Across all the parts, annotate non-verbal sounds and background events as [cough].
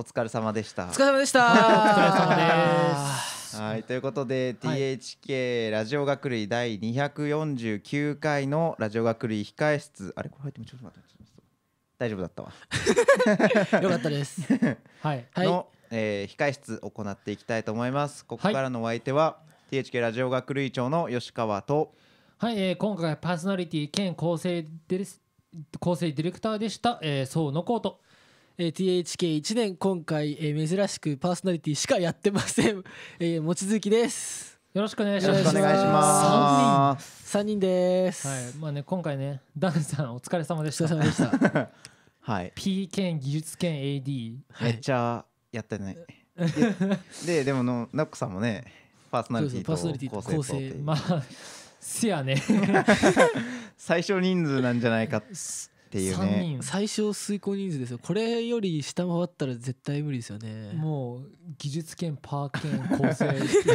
お疲れ様でした。お疲れ様でした。お疲れ様です。はい、ということで、はい、THK ラジオ学類第249回のラジオ学類控え室あれこれ入ってもちょっと待って大丈夫だったわ [laughs] よかったです [laughs] はいの、えー、控え室行っていきたいと思いますここからのお相手は、はい、THK ラジオ学類長の吉川とはい、えー、今回パーソナリティ兼構成デ構成ディレクターでした、えー、そうのこうとえー、THK1 年今回、えー、珍しくパーソナリティしかやってません、[laughs] えー、望月ですよろしくお願いします。よ3人、三人です。はい、まあね今回ねダンさんお疲れ様でした。した。[laughs] はい。P 兼技術兼 AD。めっちゃやってない。[laughs] ででものナックさんもねパーソナリティと構成まあせやね。最小人数なんじゃないか。っていうね最小推行人数ですよこれより下回ったら絶対無理ですよねもう技術兼パー兼構成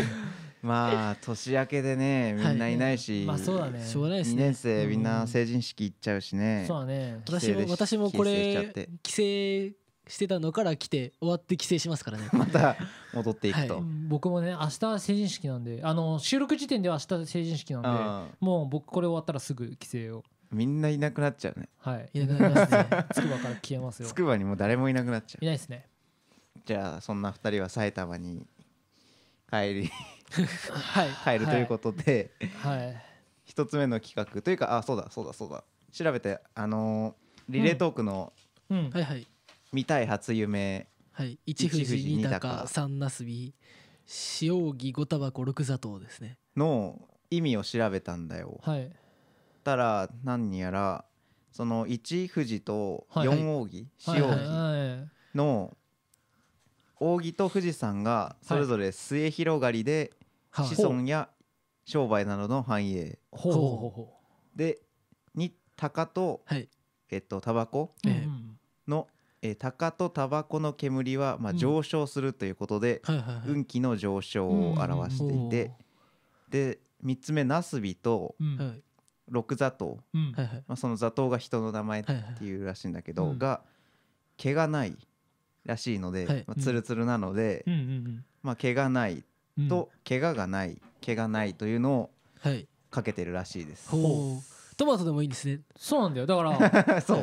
[laughs] まあ年明けでねみんないないし、はい、まあそうだねしょうがないですね2年生みんな成人式行っちゃうしね、うん、そうだね私も私もこれ帰省してたのから来て終わって帰省しますからね [laughs] また戻っていくと、はい、僕もね明日成人式なんであの収録時点では明日成人式なんでもう僕これ終わったらすぐ帰省をみんないなくなっちゃうねはいいなくなりますね [laughs] つくばから消えますよつくばにも誰もいなくなっちゃういないですねじゃあそんな二人は埼玉に帰り [laughs] はい、帰るということで、はい、一つ目の企画というかあそうだそうだそうだ調べてあのー、リレートークの、うん、はいはい見たい初夢はい一富士二鷹三なすび塩木五タバコ六砂糖ですねの意味を調べたんだよはいったら何やらその一富士と四扇四扇の扇と富士山がそれぞれ末広がりで子孫や商売などの繁栄でに鷹とえっとタバコのえ鷹とタバコの煙はまあ上昇するということで運気の上昇を表していてで3つ目ナスビと六座頭、うんまあ、その座頭が人の名前っていうらしいんだけど、はいはい、が毛がないらしいので、はい、まあ、ツルツルなので、うんまあ、毛がないと、う怪我がない毛がないというのをかけてるらしいです、トマトでもいいですねそうなんだよだから [laughs] そう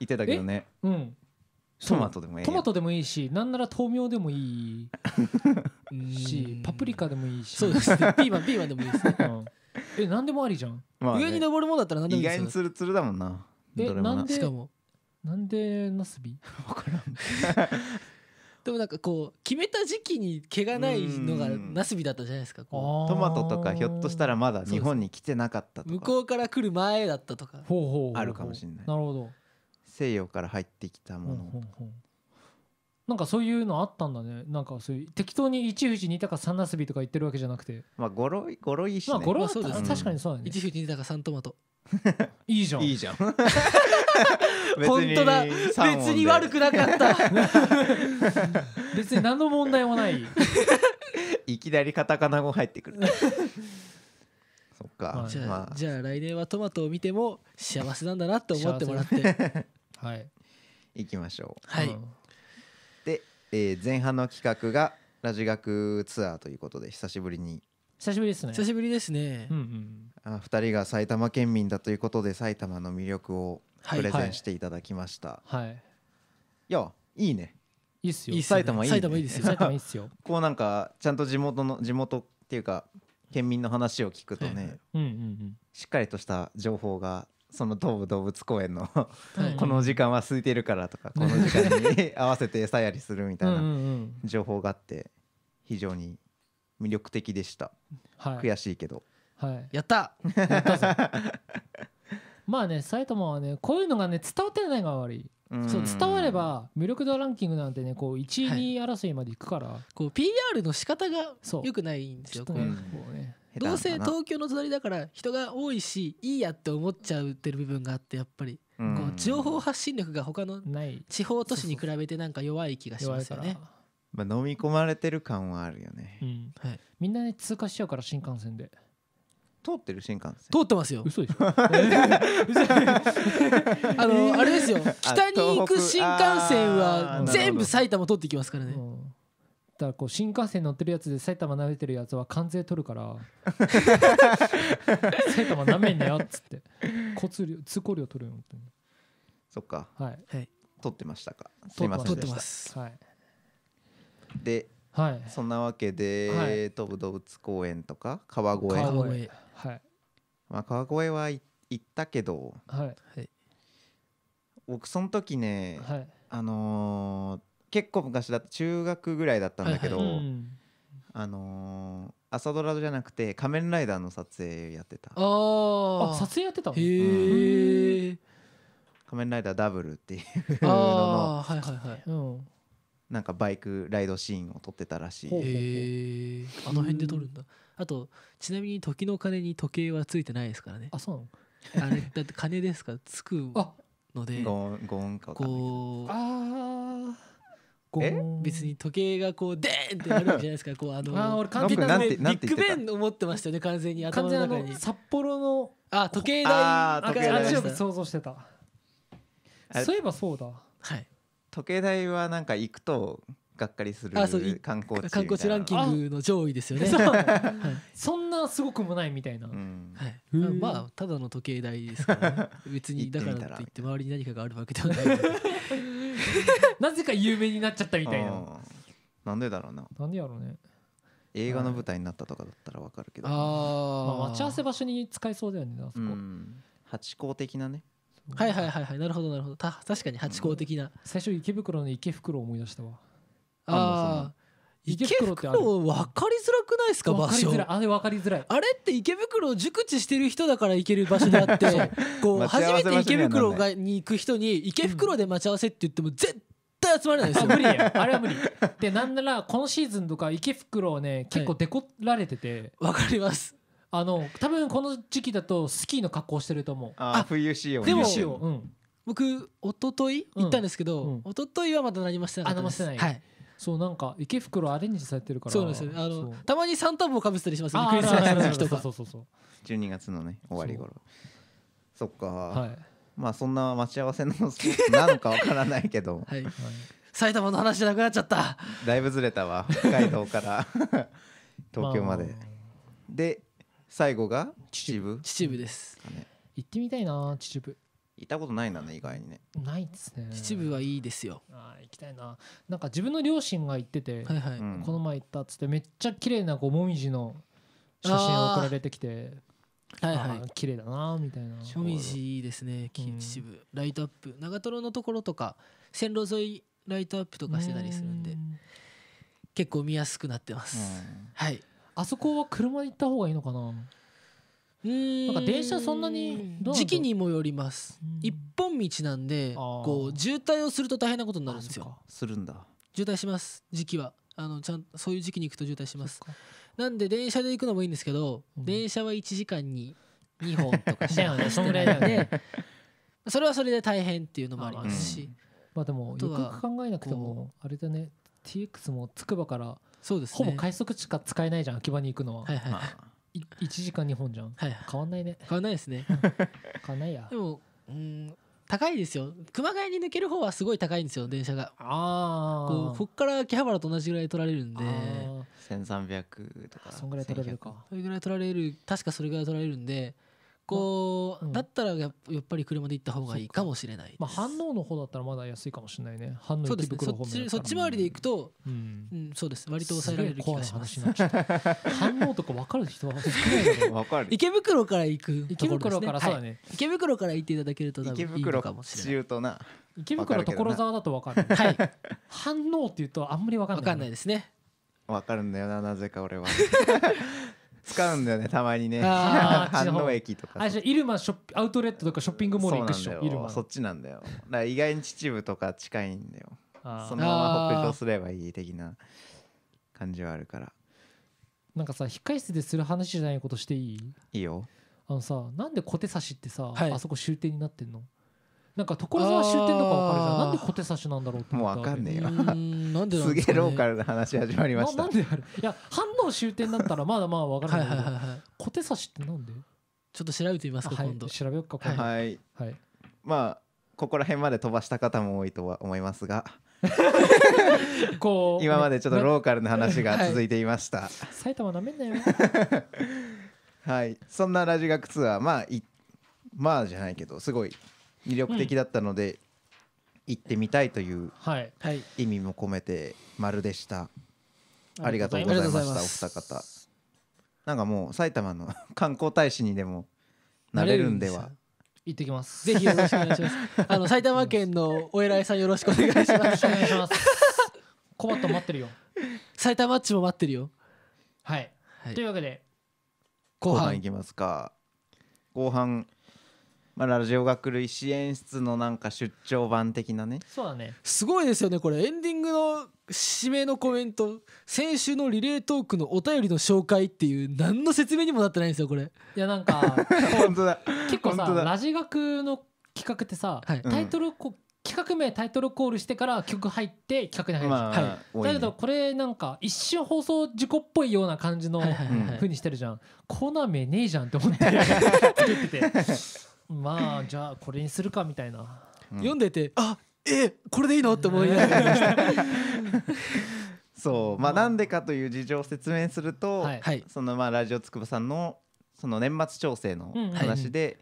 言ってたけどねうんトマトでもいいトマトでもいいしなんなら豆苗でもいい [laughs] しパプリカでもいいしそうですねピーマンピーマンでもいいですね、うん、え何でもありじゃん、まあね、上に登るもんだったら何でもいい意外にツルツルだもんなえなんでしかもなんでナスビ分からん [laughs] でもなんかこう決めた時期に毛がないのがナスビだったじゃないですかトマトとかひょっとしたらまだ日本に来てなかったとか向こうから来る前だったとかあるかもしれないなるほど西洋から入ってきたもの、ほんほんなんかそういうのあったんだねなんかそういう適当に一富士二鷹三なすびとか言ってるわけじゃなくてまあゴロいゴロいし、ね、まあゴロは、まあね、確かにそうだね一富士二鷹三トマトいいじゃんいいじゃん [laughs] 本当だ別に悪くなかった別に何の問題もない [laughs] いきなりカタカナ語入ってくるそっか、はい、じゃあ、まあ、じゃあ来年はトマトを見ても幸せなんだなって思ってもらってはいいきましょうはい、で、えー前半の企画がラジ学ツアーということで久しぶりに久しぶりですね久しぶりですね、うんうんあ2人が埼玉県民だということで埼玉の魅力をはいプレゼンしていただきました、はいいやいいねいいっすよいいっすよ埼玉いいね埼玉いいですよ埼玉いいっすよ [laughs] こうなんかちゃんと地元の地元っていうか県民の話を聞くとね、はいはいうんうんしっかりとした情報がその東武動物公園のこの時間は空いてるからとかこの時間に合わせて餌やりするみたいな情報があって非常に魅力的でした、はい、悔しいけど、はい、やった [laughs] まあね埼玉はねこういうのがね伝わってないが悪い。そう伝われば魅力度ランキングなんてねこう1位、2位争いまでいくからこう PR の仕方がよくないんですよ、うねどうせ東京の隣だから人が多いしいいやって思っちゃうってる部分があってやっぱり、うん、こう情報発信力が他の地方都市に比べてなんか弱い気がしますよね。まあ、飲み込まれてる感はあるよね、うんはい、みんなね通過しちゃうから新幹線で通ってる新幹線通ってますよ嘘でしょ [laughs] あのあれですよ北に行く新幹線は全部埼玉通ってきますからね、うんだらこう新幹線乗ってるやつで埼玉なれてるやつは関税取るから [laughs] 埼玉なめんなよっつって交通量通行料取るよそっかはいはい取ってましたかすいませんでしたはいで、はい、そんなわけで、はい、東武動物公園とか川越川越はいまあ川越は行ったけどはい僕その時ね、はい、あのー結構昔だ中学ぐらいだったんだけど、はいはい、あのー、朝ドラじゃなくて仮面ライダーの撮影やってたああ撮影やってたへえ、仮面ライダーダブルっていうののはいはいはい、うん、なんかバイクライドシーンを撮ってたらしいへえあの辺で撮るんだあとちなみに時の鐘に時計はついてないですからねあそうなのあれだって鐘ですかつくのでゴーンゴンかかこうああ別に時計がこうでーんってなるんじゃないですか [laughs] こうあのあ俺完璧なビッグベン思ってましたね完全に頭の中に札幌のあ時計台あ時計台想像してたそういえばそうだはい時計台はなんか行くとがっかりする観光地観光地ランキングの上位ですよね [laughs] はい、そんなすごくもないみたいな、うん、はい、まあただの時計台ですから、ね、別にだからといって周りに何かがあるわけではない [laughs] なぜか有名になっちゃったみたいななんでだろうななんでやろうね映画の舞台になったとかだったらわかるけど、あ、あ待ち合わせ場所に使えそうだよねあそこ、八甲的なねはいはいはいはいなるほどなるほどた確かに八甲的な、最初池袋の池袋を思い出したわああ池袋ってあ分かりづらくないですか場所あれ分かりづらいあれって池袋を熟知してる人だから行ける場所であって [laughs] こう初めて池袋がに行く人に池袋で待ち合わせって言っても絶対集まらないですよ、うん、無理やあれは無理でなんならこのシーズンとか池袋ね結構デコられててわ、はい、かりますあの多分この時期だとスキーの格好してると思うあ冬仕様でも、うん、僕一昨日行ったんですけど、うん、一昨日はまだなりませあなない、はいそうなんか池袋アレンジされてるからそうですねあのたまにサンタ帽かぶせたりしますねクリスマスの時とかそうそうそう12月のね終わり頃そっか、はい、まあそんな待ち合わせのなのかわからないけど [laughs] はい、埼玉の話じゃなくなっちゃっただいぶずれたわ北海道から [laughs] 東京まで、まあ、で最後が秩父秩父です、ね、行ってみたいな秩父行ったことないんね意外にねないですね秩父はいいですよあ行きたいななんか自分の両親が行ってて、はいはい、この前行ったっつってめっちゃ綺麗なこうもみじの写真送られてきてはいはい綺麗だなみたいなもみじいいですね秩父、うん、ライトアップ長瀞のところとか線路沿いライトアップとかしてたりするんで結構見やすくなってます、はいあそこは車で行った方がいいのかななんか電車そんなに時期にもよります一本道なんでこう渋滞をすると大変なことになるんですよするんだ渋滞します時期はあのちゃんそういう時期に行くと渋滞しますなんで電車で行くのもいいんですけど、うん、電車は1時間に2本とかしてないのでそれはそれで大変っていうのもありますし、うん、まあでもよく考えなくてもあれだね TX もつくばからそうです、ほぼ快速しか使えないじゃん秋葉に行くのは。はいはい1時間2本じゃん、はい、変わんないね変わんないですね [laughs] 変わんないやでもうん高いですよ熊谷に抜ける方はすごい高いんですよ電車がああこっから秋葉原と同じぐらい取られるんで1300とかそんぐらい取られるかそれぐらい取られる確かそれぐらい取られるんで個だったらやっぱり車で行った方がいいかもしれない、まあ、反応の方だったらまだ安いかもしれないね反応そうですねそっちそっち回りで行くと、うん、うん、そうです割と抑えられる気がします反応とか分かる人は少ないかる池袋から行く、ね、池袋からそうだね、はい、池袋から行っていただけると多分いいのかもしれない池袋所沢だと分かる、ね、はい反応っていうとあんまり分かんない、ね、分かんないですね分かるんだよななぜか俺は使うんだよねたまにねああ [laughs] 反応駅とかあじゃあ入間ショッアウトレットとかショッピングモール行くっしょそうなんだそっちなんだよだから意外に秩父とか近いんだよそのまま北上すればいい的な感じはあるからなんかさ控室でする話じゃないことしていいいいよあのさなんで小手差しってさ、はいあそこ終点になってんのなんか所沢終点とかわかるじゃんなんで小手差しなんだろうってもう分かんねえよなんでなんすげえローカルな話始まりましたなんであれいや反応終点だったらまだまあわからないけど小手差しってなんでちょっと調べてみますか今度調べようか今度はい、はい、まあここら辺まで飛ばした方も多いとは思いますがこう [laughs] 今までちょっとローカルな話が続いていました、はい、埼玉なめんなよ [laughs] はいそんなラジ学ツアーまあいまあじゃないけどすごい魅力的だったので、行ってみたいという意味も込めて丸でした、ありがとうございましたお二方なんかもう埼玉の [laughs] 観光大使にでもなれるんでは行ってきます。ぜひよろしくお願いします。[laughs] あの埼玉県のお偉いさんよろしくお願いします。よろしくお願いします。コバット待ってるよ。埼玉っちも待ってるよ。はい。はい、というわけで後半いきますか。後半まあ、ラジオが来る石演出のなんか出張版的なねそうだねすごいですよねこれエンディングの指名のコメント先週のリレートークのお便りの紹介っていう何の説明にもなってないんですよこれいやなんか [laughs] 本当だ結構さラジ学の企画ってさ、はい、タイトルこ、う企画名タイトルコールしてから曲入って企画に入る、まあ、はい、だけどこれなんか一瞬放送事故っぽいような感じのふうにしてるじゃん、コーナー名ねえじゃんって思って [laughs] 作っててまあじゃあこれにするかみたいな、うん、読んでてあえこれでいいのって思いながら [laughs] そうまあなんでかという事情を説明すると、はい、そのまあラジオつくばさんのその年末調整の話で、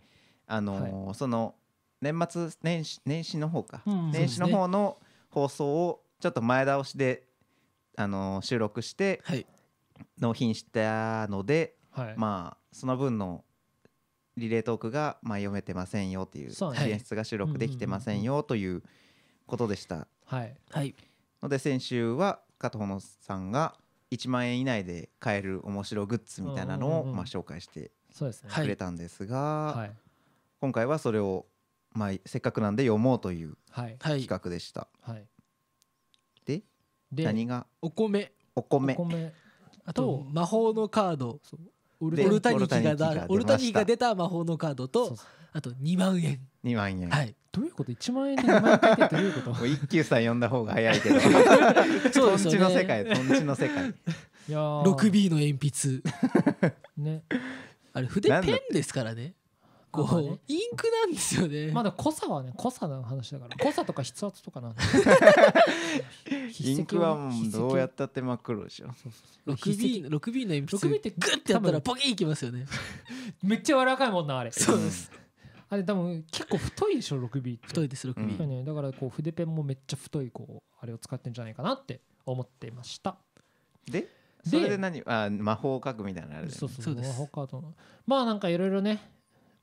あのーはい、その年末年始年始の方か、うん、年始の方の放送をちょっと前倒しで、あのー、収録して納品したので、はい、まあその分のリレートークがまあ読めてませんよっていう支援室が収録できてませんよということでした。はい、はい、ので先週は加藤のさんが1万円以内で買える面白グッズみたいなのをまあ紹介してくれたんですが今回はそれをまあせっかくなんで読もうという企画でした。はいで何がお米お米と魔法のカードオルタニキがオルタニキが出た魔法のカードとあと2万円2万円はいどういうこと1万円で2万円かってどういうこと [laughs] 一休さん呼んだ方が早いけど [laughs] そうちの世界とんちの世界いや 6B の鉛筆 [laughs] ねあれ筆ペンですからね構、ね、インクなんですよねまだ濃さはね濃さの話だから濃さとか筆圧とかなんでインクはもうどうやったって真っ黒でしょ 6B, 6B の鉛筆 6B ってグッてやったらポキンいきますよねめっちゃ柔らかいもんなあれそうですあれ多分結構太いでしょ 6B 太いです 6B、うん、だからこう筆ペンもめっちゃ太いこうあれを使ってんじゃないかなって思っていましたでそれで何あ魔法を書くみたいなあれ、ね、そうそうそう魔法カードまあなんかいろいろね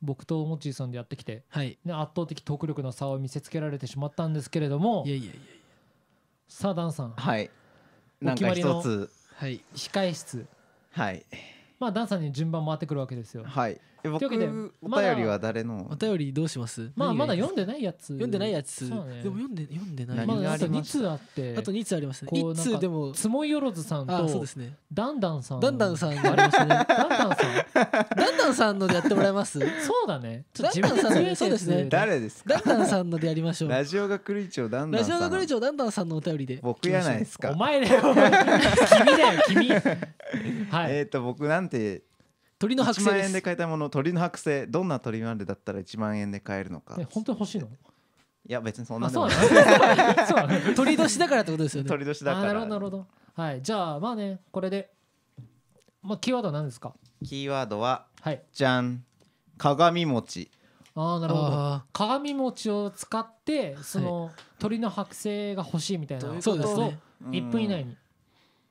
僕とモッチーさんでやってきて、はい、圧倒的トーク力の差を見せつけられてしまったんですけれどもいやいやいやさあダンさんはいなんか一つ控え室はいまあダンさんに順番回ってくるわけですよはい僕というわけでお便りは誰のお便りどうしますまあまだ読んでないやつ読んでないやつ、そうねでも読んで読んでない、まだあと2通あってあと2通ありますねこ通でもつもよろずさんそうですねダンダンさんダンダンさんがありまねダンダンさんダンダンさんのでやってもらいますそうだねちょっと自分さんそうですね誰ですダンダンさんのでやりましょうラジオがクリ長ダンダンジさオん学理長ダンダンさんのお便りで僕やないですかお前だよ君だよ君 [laughs] はいえっと僕なんて鳥の剥製1万円で買えたもの鳥の剥製どんな鳥までだったら1万円で買えるのか、本当に欲しいのいや別にそんなでもないそう、ね、[laughs] 鳥年だからってことですよね鳥年だからなるほどなるほどはいじゃあまあねこれでまあキーワードは何ですかキーワードは、はい、じゃん鏡餅ああなるほど鏡餅を使ってその、はい、鳥の剥製が欲しいみたいなそうですね1分以内に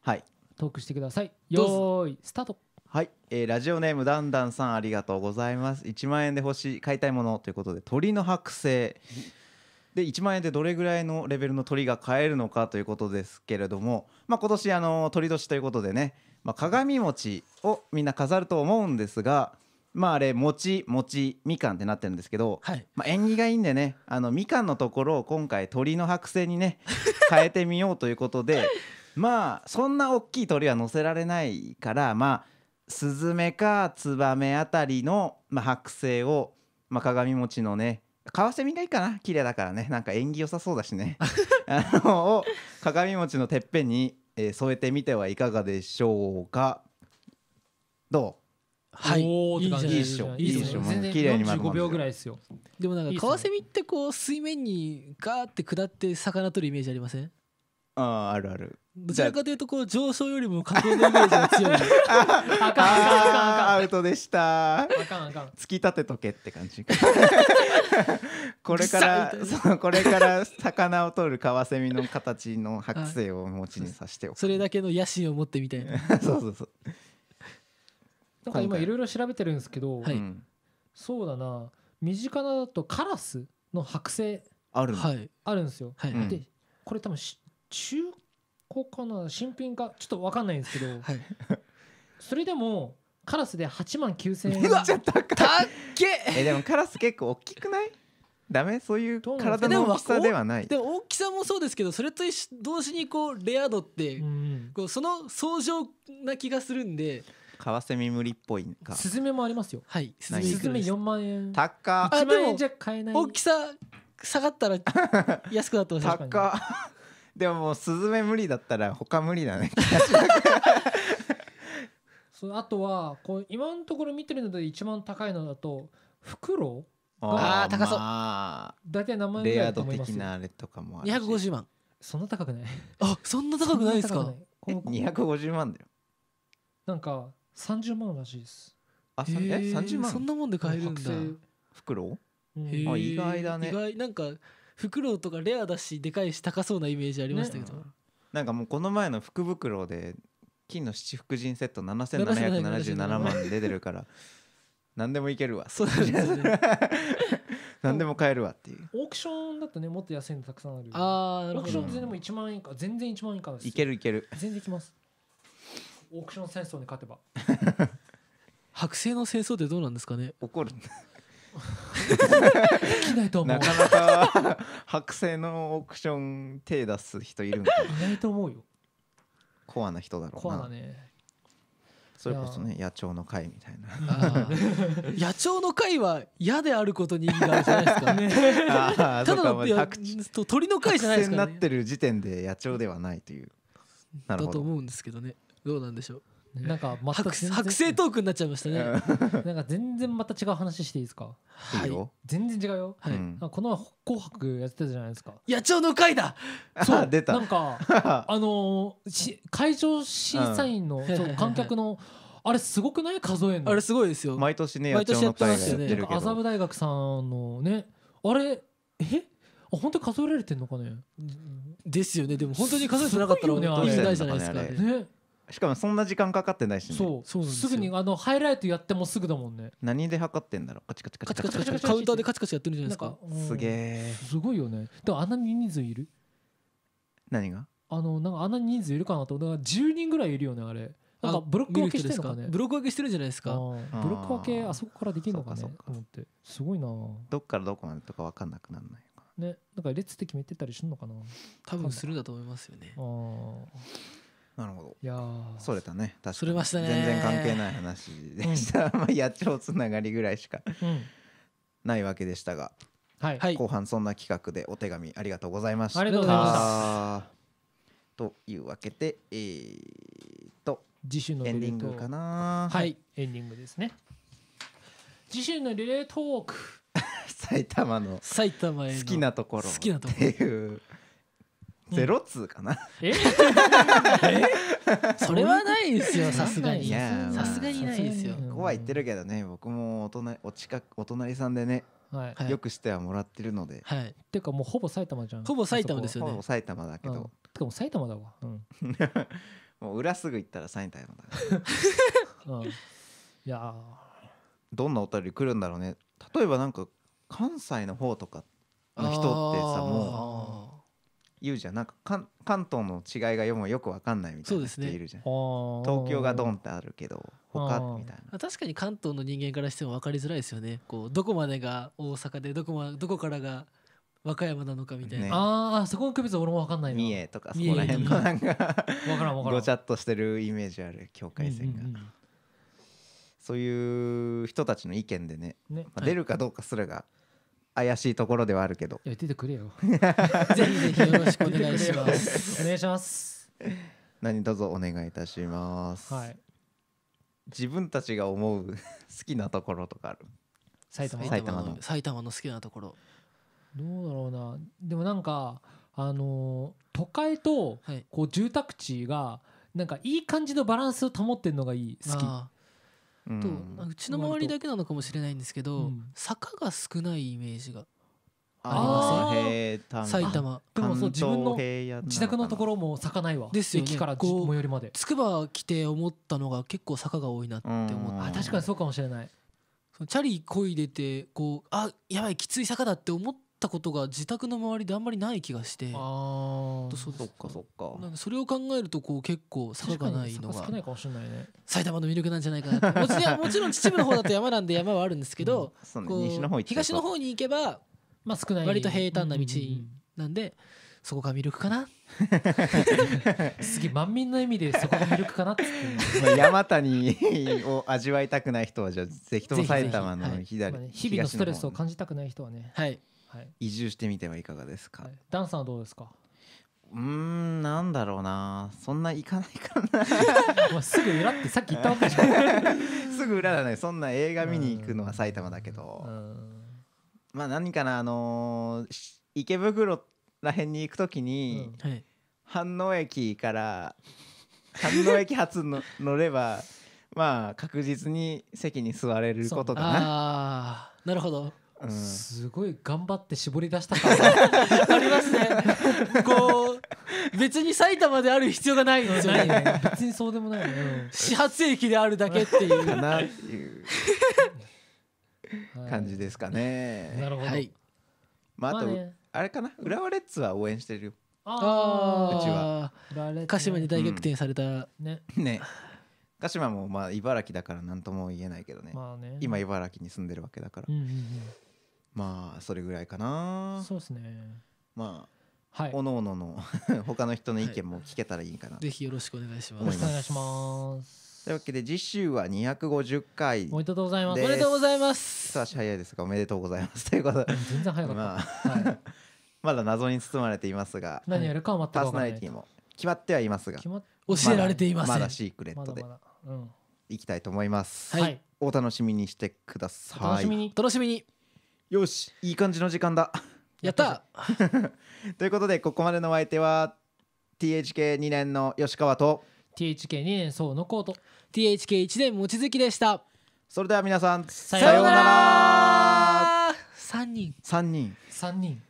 はいトークしてくださいよーいスタートはい、えー、ラジオネームだんだんさんありがとうございます1万円で欲しい買いたいものということで鳥の剥製で1万円でどれぐらいのレベルの鳥が買えるのかということですけれども、まあ、今年あの鳥年ということでね、まあ、鏡餅をみんな飾ると思うんですが、まあ、あれ餅餅みかんってなってるんですけど、はい、まあ、縁起がいいんでねあのみかんのところを今回鳥の剥製にね変えてみようということでまあそんな大きい鳥は乗せられないからまあスズメかツバメあたりの、まあ、剥製を、まあ、鏡餅のねカワセミがいいかな綺麗だからねなんか縁起良さそうだしね [laughs] あのを鏡餅のてっぺんに、えー、添えてみてはいかがでしょうかどうはいいいでしょういいでしょ綺麗に十五秒ぐらいですよでもなんかカワセミってこう水面にガーって下って魚取るイメージありませんあああるあるどちらかというとこう上昇よりも下降のイメージが強い [laughs] あかんあかんあかんアウトでしたあかんあかん突き立てとけって感じ [laughs] これからそうこれから魚を取るカワセミの形の剥製を持ちにさしておくそれだけの野心を持ってみたいな [laughs] そうそうそうなんか今いろいろ調べてるんですけど、はい、そうだな身近なだとカラスの剥製ある,、はい、あるんですよ、はい、でこれ多分し中こかな新品かちょっと分かんないんですけど、はい、それでもカラスで8万9000円めっちゃ高いえでもカラス結構大きくないダメそういう体の大きさではないで大きさもそうですけどそれと同時にこうレア度って、こうその相乗な気がするんでカワセミ無理っぽいかスズメもありますよはいスズメスズメ4万円高っ1万円じゃ買えない大きさ下がったら安くなってほしい高っでももうスズメ無理だったら他無理だね [laughs] そうあとはこう今のところ見てるので一番高いのだとフクロウああ高そうまあ大体名前ぐレらいアだと思いま的すよなあれとかもある二百五十万そんな高くないあそんな高くないですか二百五十万だよなんか三十万らしいですあ、さえ三、ー30そんなもんで買えるんだ白製袋へあ意外だね意外なんかフクロウとかレアだしでかいし高そうなイメージありましたけど、ね、なんかもうこの前の福袋で金の七福神セット7777万で出てるから [laughs] 何でもいけるわそうですね何でも買えるわっていうオークションだとねもっと安いのたくさんあるあーオークション全然も1万円か全然1万円かいけるいける全然いきますオークション戦争に勝てば剥製 [laughs] の戦争ってどうなんですかね怒るきないと思うなかなか剥製のオークション手出す人いるんかいないと思うよコアな人だろうコアなねそれこそね野鳥の会みたいな [laughs] 野鳥の会は矢であることに意味があるじゃないですかねただの鳥の会じゃないですか、になってる時点で野鳥ではないというだと思うんですけどねどうなんでしょうなんかまた白星トークになっちゃいましたね [laughs] なんか全然また違う話していいですかはい全然違うよ、はい、うん、この「紅白」やってたじゃないですか野鳥の会だそう出たなんか [laughs] あのー、し会場審査員の、うん、観客のあれすごくない数えんのあれすごいですよ毎年ね毎年やってますよね麻布大学さんのねあれえあ本当に数えられてんのかねですよねでも本当に数えてなかったらね、意味ないじゃないですかねねしかもそんな時間かかってないしねそうそうすぐにあのハイライトやってもすぐだもんね何で測ってんだろうカチカチカチカチカチカチカチカウンターでカチカチやってるじゃないですかすげえすごいよねでもあんなに人数いる何があのなんかあんなに人数いるかなとだから10人ぐらいいるよねあれなんかブロック分けしてるのかねブロック分けしてるじゃないですかブロック分けあそこからできるのかねと思ってすごいなどっからどこまでとか分かんなくなんないねなんか列って決めてたりするのかな多分するんだと思いますよねああなるほどいやそれたね確かにそれましたね全然関係ない話でした、うん、まあ野鳥つながりぐらいしか、うん、ないわけでしたが、はい、後半そんな企画でお手紙ありがとうございましたありがとうございますというわけでえー、と次週のエンディングかなはい、エンディングですね自身のリレートーク [laughs] 埼玉の好きなところ好きなところっていうゼロ通かな、え [laughs] それはないですよさすがにさすがにないですよ、怖い言ってるけどね僕もお隣お近くお隣さんでねはい、よくしてはもらってるので、はい、っていうかもうほぼ埼玉じゃんほぼ埼玉ですよねほぼ埼玉だけど、うてかもう埼玉だわ、うん、[laughs] もう裏すぐ行ったら埼玉だ、[laughs] うん、いやどんなお便り来るんだろうね例えばなんか関西の方とかの人ってさもう言うじゃんなんか関東の違いが読むよく分かんないみたいな人いるじゃん、ね、東京がドンってあるけど他みたいな確かに関東の人間からしても分かりづらいですよねこうどこまでが大阪でどこ,、ま、どこからが和歌山なのかみたいな、ね、ああそこの区別俺も分かんないな三重とかそこら辺のなんか分からん分からんごちゃっとしてるイメージある境界線が、うんうんうん、そういう人たちの意見でね、ねまあ、出るかどうかすらが、はい怪しいところではあるけどいや出てくれよ [laughs] ぜひぜひよろしくお願いしますお願いします何どうぞお願いいたします、はい、自分たちが思う [laughs] 好きなところとかある埼玉埼玉の埼玉の好きなところどうだろうなでもなんかあのー、都会とこう住宅地がなんかいい感じのバランスを保ってんのがいい好きあとうちの周りだけなのかもしれないんですけど、うん、坂が少ないイメージがありません埼玉でもそう自分の自宅のところも坂ないわですよ、ね、駅から最寄りまでつくば来て思ったのが結構坂が多いなって思って確かにそうかもしれないチャリこいでてこうあやばいきつい坂だって思っったことが自宅の周りであんまりない気がしてああそっかそっかなんかそれを考えるとこう結構坂がないのが埼玉の魅力なんじゃないかなもちもちろん秩父の方だと山なんで山はあるんですけど、うん、こう東の方に行けば、まあ、少ない割と平坦な道なんで。そこが魅力かな [laughs] すげえ満民の意味でそこが魅力かなって山谷を味わいたくない人はじゃあぜひとも埼玉の左、ね、日々のストレスを感じたくない人はねはい移住してみてはいかがですか、はい、ダンさんはどうですかうんなんだろうなそんな行かないかな [laughs] すぐ裏ってさっき言ったわけじゃん [laughs] すぐ裏だねそんな映画見に行くのは埼玉だけどまあ何かなあのー、池袋らへんに行くときに、うんはい、飯能駅から飯能駅発の乗ればまあ確実に席に座れることだななるほどすごい頑張って絞り出した感が [laughs] ありますね。こう別に埼玉である必要がないのじゃないね。別にそうでもないね。始発駅であるだけっていうなていう感じですかね。はい、なるほど。はい、まああと、まあね、あれかな浦和レッズは応援してるああうちは鹿島に大逆転された、うん、ね。ね。鹿島もまあ茨城だから何とも言えないけどねまあね、今茨城に住んでるわけだから、うんうんうんまあそれぐらいかなそうですねまあ、はい、おのおのの [laughs] 他の人の意見も聞けたらいいかな、はい、ぜひよろしくお願いしますお願いしますというわけで次週は250回おめでとうございますおめでとうございます少し早いですがおめでとうございますということで全然早かった、まあはい、[laughs] まだ謎に包まれていますが何やるかは全く分からないパーソナリティも決まってはいますが教えられていませんまだシークレットでいきたいと思います、はい、お楽しみにしてください楽しみに楽しみによしいい感じの時間だ [laughs] やった [laughs] ということでここまでのお相手は THK2 年の吉川と THK2 年そうのコート THK1 年望月でしたそれでは皆さんさようなら3人3人3人